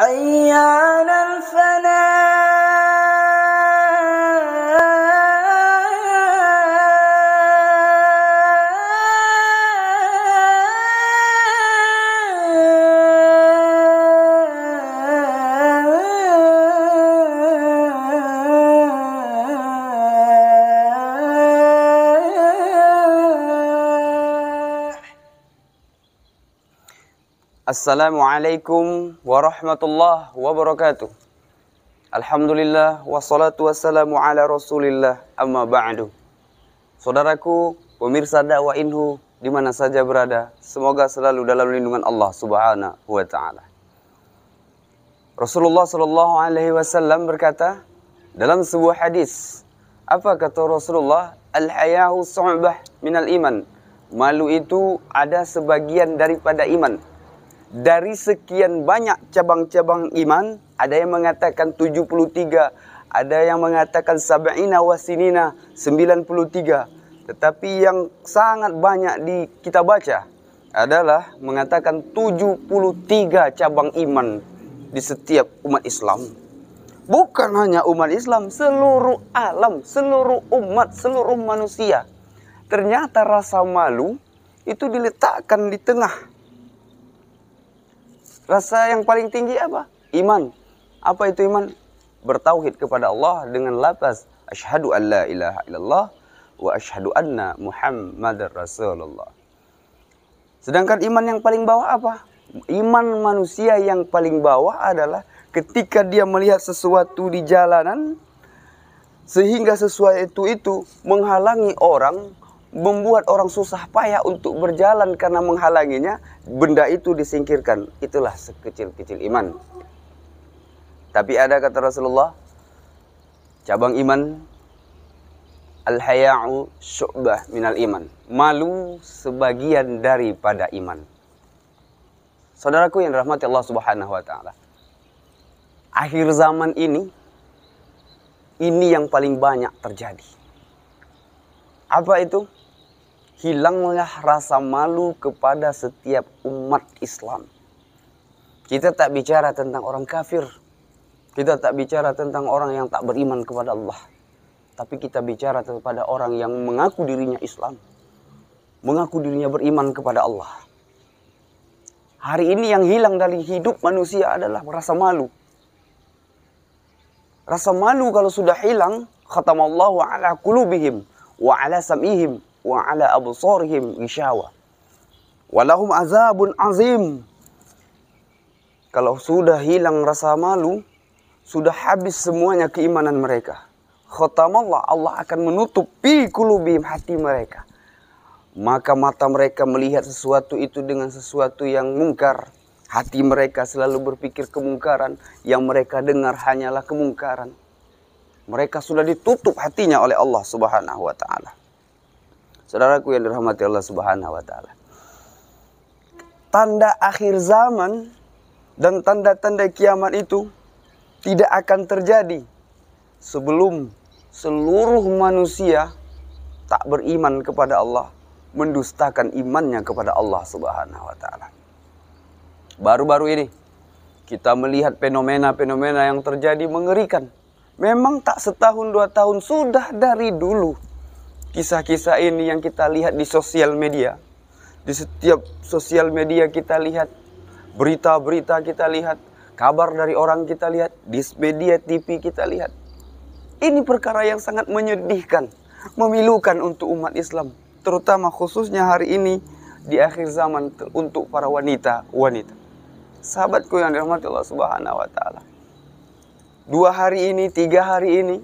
حي على الفلاح Assalamualaikum warahmatullahi wabarakatuh. Alhamdulillah wassalatu wassalamu ala Rasulillah amma ba'du. Saudaraku, pemirsa dakwah Inhu di mana saja berada, semoga selalu dalam lindungan Allah Subhanahu wa taala. Rasulullah sallallahu alaihi wasallam berkata dalam sebuah hadis, apa kata Rasulullah? al hayahu su'bah minal iman. Malu itu ada sebagian daripada iman dari sekian banyak cabang-cabang iman, ada yang mengatakan 73, ada yang mengatakan sab'ina wasinina 93. Tetapi yang sangat banyak di kita baca adalah mengatakan 73 cabang iman di setiap umat Islam. Bukan hanya umat Islam, seluruh alam, seluruh umat, seluruh manusia. Ternyata rasa malu itu diletakkan di tengah Rasa yang paling tinggi apa? Iman. Apa itu iman? Bertauhid kepada Allah dengan lapas asyhadu an la ilaha illallah wa asyhadu anna muhammad Rasulullah. Sedangkan iman yang paling bawah apa? Iman manusia yang paling bawah adalah ketika dia melihat sesuatu di jalanan sehingga sesuatu itu menghalangi orang membuat orang susah payah untuk berjalan karena menghalanginya, benda itu disingkirkan. Itulah sekecil-kecil iman. Tapi ada kata Rasulullah, cabang iman al-haya'u syu'bah minal iman. Malu sebagian daripada iman. Saudaraku yang dirahmati Allah Subhanahu wa taala. Akhir zaman ini ini yang paling banyak terjadi apa itu? Hilanglah rasa malu kepada setiap umat Islam. Kita tak bicara tentang orang kafir. Kita tak bicara tentang orang yang tak beriman kepada Allah. Tapi kita bicara kepada orang yang mengaku dirinya Islam. Mengaku dirinya beriman kepada Allah. Hari ini yang hilang dari hidup manusia adalah rasa malu. Rasa malu kalau sudah hilang, khatamallahu ala kulubihim wa ala sam'ihim wa ala absarihim gishawa walahum azabun azim kalau sudah hilang rasa malu sudah habis semuanya keimanan mereka khatamallah Allah akan pi kulubim hati mereka maka mata mereka melihat sesuatu itu dengan sesuatu yang mungkar hati mereka selalu berpikir kemungkaran yang mereka dengar hanyalah kemungkaran mereka sudah ditutup hatinya oleh Allah Subhanahu wa taala. Saudaraku yang dirahmati Allah Subhanahu wa taala. Tanda akhir zaman dan tanda-tanda kiamat itu tidak akan terjadi sebelum seluruh manusia tak beriman kepada Allah, mendustakan imannya kepada Allah Subhanahu wa taala. Baru-baru ini kita melihat fenomena-fenomena yang terjadi mengerikan. Memang tak setahun dua tahun sudah dari dulu kisah-kisah ini yang kita lihat di sosial media. Di setiap sosial media kita lihat berita-berita kita lihat, kabar dari orang kita lihat, di media TV kita lihat. Ini perkara yang sangat menyedihkan, memilukan untuk umat Islam, terutama khususnya hari ini di akhir zaman untuk para wanita-wanita. Sahabatku yang dirahmati Allah Subhanahu wa taala dua hari ini, tiga hari ini,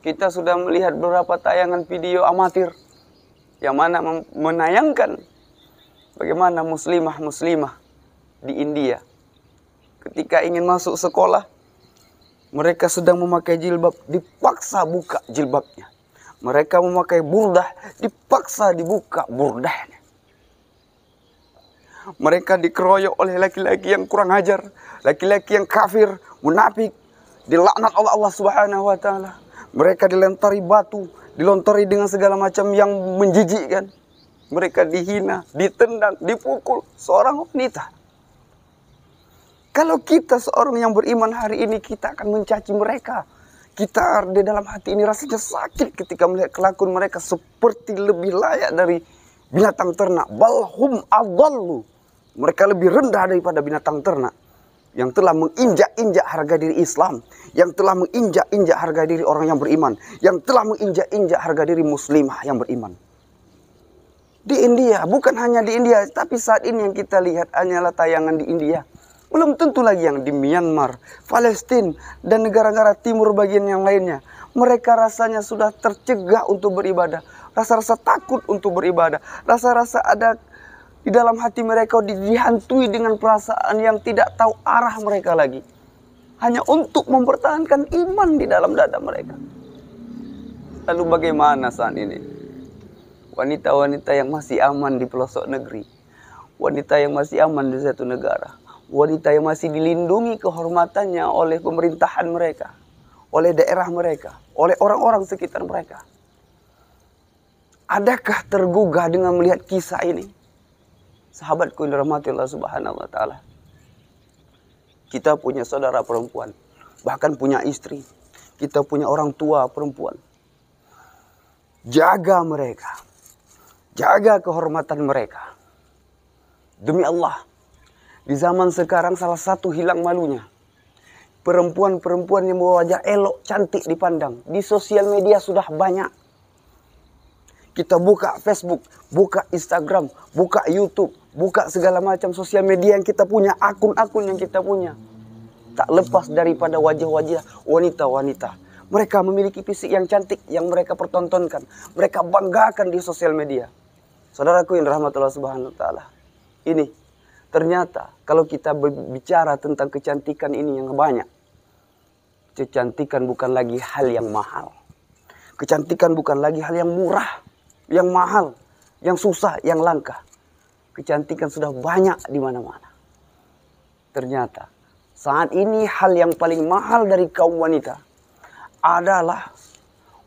kita sudah melihat beberapa tayangan video amatir yang mana menayangkan bagaimana muslimah-muslimah di India ketika ingin masuk sekolah mereka sedang memakai jilbab dipaksa buka jilbabnya mereka memakai burdah dipaksa dibuka burdahnya mereka dikeroyok oleh laki-laki yang kurang ajar laki-laki yang kafir munafik dilaknat oleh Allah Subhanahu wa taala. Mereka dilempari batu, dilontari dengan segala macam yang menjijikkan. Mereka dihina, ditendang, dipukul seorang wanita. Kalau kita seorang yang beriman hari ini kita akan mencaci mereka. Kita di dalam hati ini rasanya sakit ketika melihat kelakuan mereka seperti lebih layak dari binatang ternak. Balhum adallu. Mereka lebih rendah daripada binatang ternak yang telah menginjak-injak harga diri Islam, yang telah menginjak-injak harga diri orang yang beriman, yang telah menginjak-injak harga diri muslimah yang beriman. Di India, bukan hanya di India, tapi saat ini yang kita lihat hanyalah tayangan di India. Belum tentu lagi yang di Myanmar, Palestine, dan negara-negara timur bagian yang lainnya. Mereka rasanya sudah tercegah untuk beribadah, rasa-rasa takut untuk beribadah, rasa-rasa ada di dalam hati mereka dihantui dengan perasaan yang tidak tahu arah mereka lagi. Hanya untuk mempertahankan iman di dalam dada mereka. Lalu bagaimana saat ini? Wanita-wanita yang masih aman di pelosok negeri. Wanita yang masih aman di satu negara. Wanita yang masih dilindungi kehormatannya oleh pemerintahan mereka. Oleh daerah mereka. Oleh orang-orang sekitar mereka. Adakah tergugah dengan melihat kisah ini? sahabatku yang Allah subhanahu wa ta'ala. Kita punya saudara perempuan, bahkan punya istri. Kita punya orang tua perempuan. Jaga mereka. Jaga kehormatan mereka. Demi Allah, di zaman sekarang salah satu hilang malunya. Perempuan-perempuan yang berwajah elok, cantik dipandang. Di sosial media sudah banyak kita buka Facebook, buka Instagram, buka YouTube, buka segala macam sosial media yang kita punya, akun-akun yang kita punya. Tak lepas daripada wajah-wajah wanita-wanita. Mereka memiliki fisik yang cantik yang mereka pertontonkan. Mereka banggakan di sosial media. Saudaraku yang rahmatullah subhanahu wa ta'ala. Ini ternyata kalau kita berbicara tentang kecantikan ini yang banyak. Kecantikan bukan lagi hal yang mahal. Kecantikan bukan lagi hal yang murah yang mahal, yang susah, yang langka. Kecantikan sudah banyak di mana-mana. Ternyata saat ini hal yang paling mahal dari kaum wanita adalah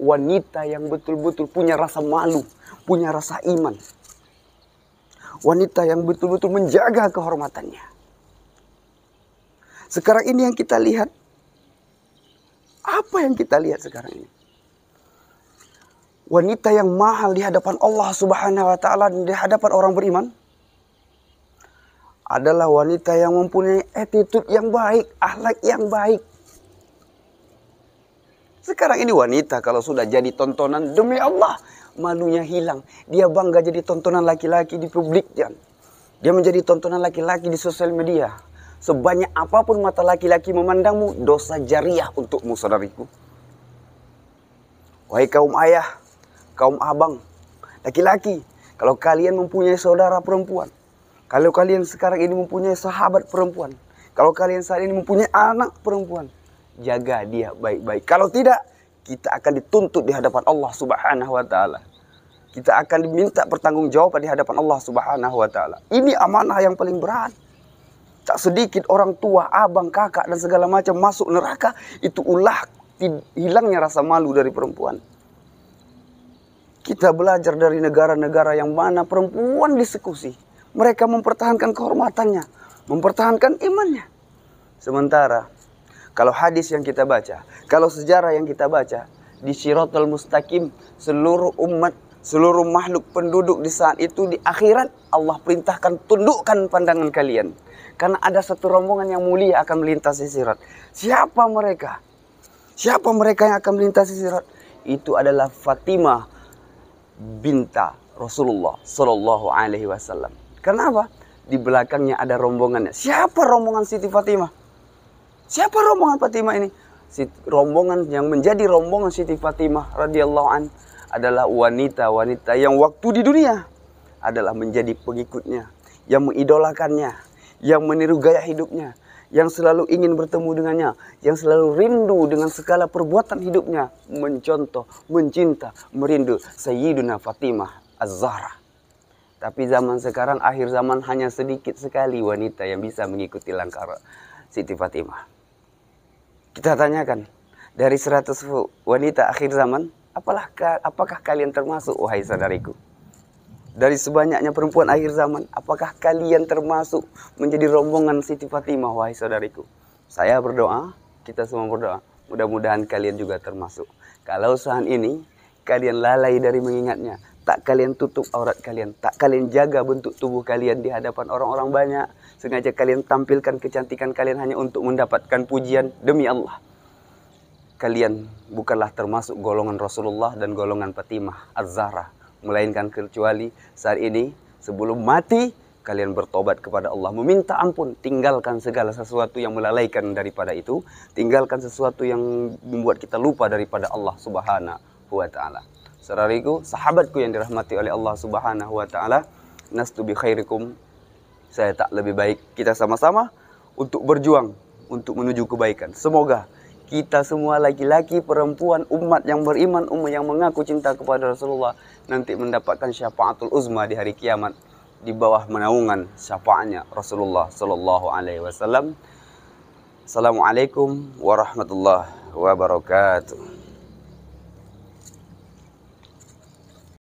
wanita yang betul-betul punya rasa malu, punya rasa iman. Wanita yang betul-betul menjaga kehormatannya. Sekarang ini yang kita lihat, apa yang kita lihat sekarang ini? wanita yang mahal di hadapan Allah Subhanahu wa taala di hadapan orang beriman adalah wanita yang mempunyai attitude yang baik, akhlak yang baik. Sekarang ini wanita kalau sudah jadi tontonan demi Allah malunya hilang. Dia bangga jadi tontonan laki-laki di publik dan dia menjadi tontonan laki-laki di sosial media. Sebanyak apapun mata laki-laki memandangmu, dosa jariah untukmu saudariku. Wahai kaum ayah, kaum abang, laki-laki, kalau kalian mempunyai saudara perempuan, kalau kalian sekarang ini mempunyai sahabat perempuan, kalau kalian saat ini mempunyai anak perempuan, jaga dia baik-baik. Kalau tidak, kita akan dituntut di hadapan Allah Subhanahu wa taala. Kita akan diminta pertanggungjawaban di hadapan Allah Subhanahu wa taala. Ini amanah yang paling berat. Tak sedikit orang tua, abang, kakak dan segala macam masuk neraka itu ulah hilangnya rasa malu dari perempuan. Kita belajar dari negara-negara yang mana perempuan disekusi. Mereka mempertahankan kehormatannya, mempertahankan imannya. Sementara kalau hadis yang kita baca, kalau sejarah yang kita baca, di Syiratul Mustaqim seluruh umat, seluruh makhluk penduduk di saat itu di akhirat Allah perintahkan tundukkan pandangan kalian. Karena ada satu rombongan yang mulia akan melintasi sirat. Siapa mereka? Siapa mereka yang akan melintasi sirat? Itu adalah Fatimah binta Rasulullah Shallallahu Alaihi Wasallam. Kenapa? Di belakangnya ada rombongannya. Siapa rombongan Siti Fatimah? Siapa rombongan Fatimah ini? Rombongan yang menjadi rombongan Siti Fatimah radhiyallahu an adalah wanita-wanita yang waktu di dunia adalah menjadi pengikutnya, yang mengidolakannya, yang meniru gaya hidupnya, yang selalu ingin bertemu dengannya, yang selalu rindu dengan segala perbuatan hidupnya, mencontoh, mencinta, merindu Sayyiduna Fatimah Az-Zahra. Tapi zaman sekarang, akhir zaman hanya sedikit sekali wanita yang bisa mengikuti langkah Siti Fatimah. Kita tanyakan, dari 100 wanita akhir zaman, apalah, apakah kalian termasuk, wahai saudariku? dari sebanyaknya perempuan akhir zaman, apakah kalian termasuk menjadi rombongan Siti Fatimah, wahai saudariku? Saya berdoa, kita semua berdoa, mudah-mudahan kalian juga termasuk. Kalau saat ini kalian lalai dari mengingatnya, tak kalian tutup aurat kalian, tak kalian jaga bentuk tubuh kalian di hadapan orang-orang banyak, sengaja kalian tampilkan kecantikan kalian hanya untuk mendapatkan pujian demi Allah. Kalian bukanlah termasuk golongan Rasulullah dan golongan Fatimah Az-Zahra melainkan kecuali saat ini sebelum mati kalian bertobat kepada Allah meminta ampun tinggalkan segala sesuatu yang melalaikan daripada itu tinggalkan sesuatu yang membuat kita lupa daripada Allah Subhanahu wa taala saudariku sahabatku yang dirahmati oleh Allah Subhanahu wa taala nastu bi khairikum saya tak lebih baik kita sama-sama untuk berjuang untuk menuju kebaikan semoga kita semua laki-laki, perempuan, umat yang beriman, umat yang mengaku cinta kepada Rasulullah nanti mendapatkan syafaatul uzma di hari kiamat di bawah menaungan syafaatnya Rasulullah sallallahu alaihi wasallam. Assalamualaikum warahmatullahi wabarakatuh.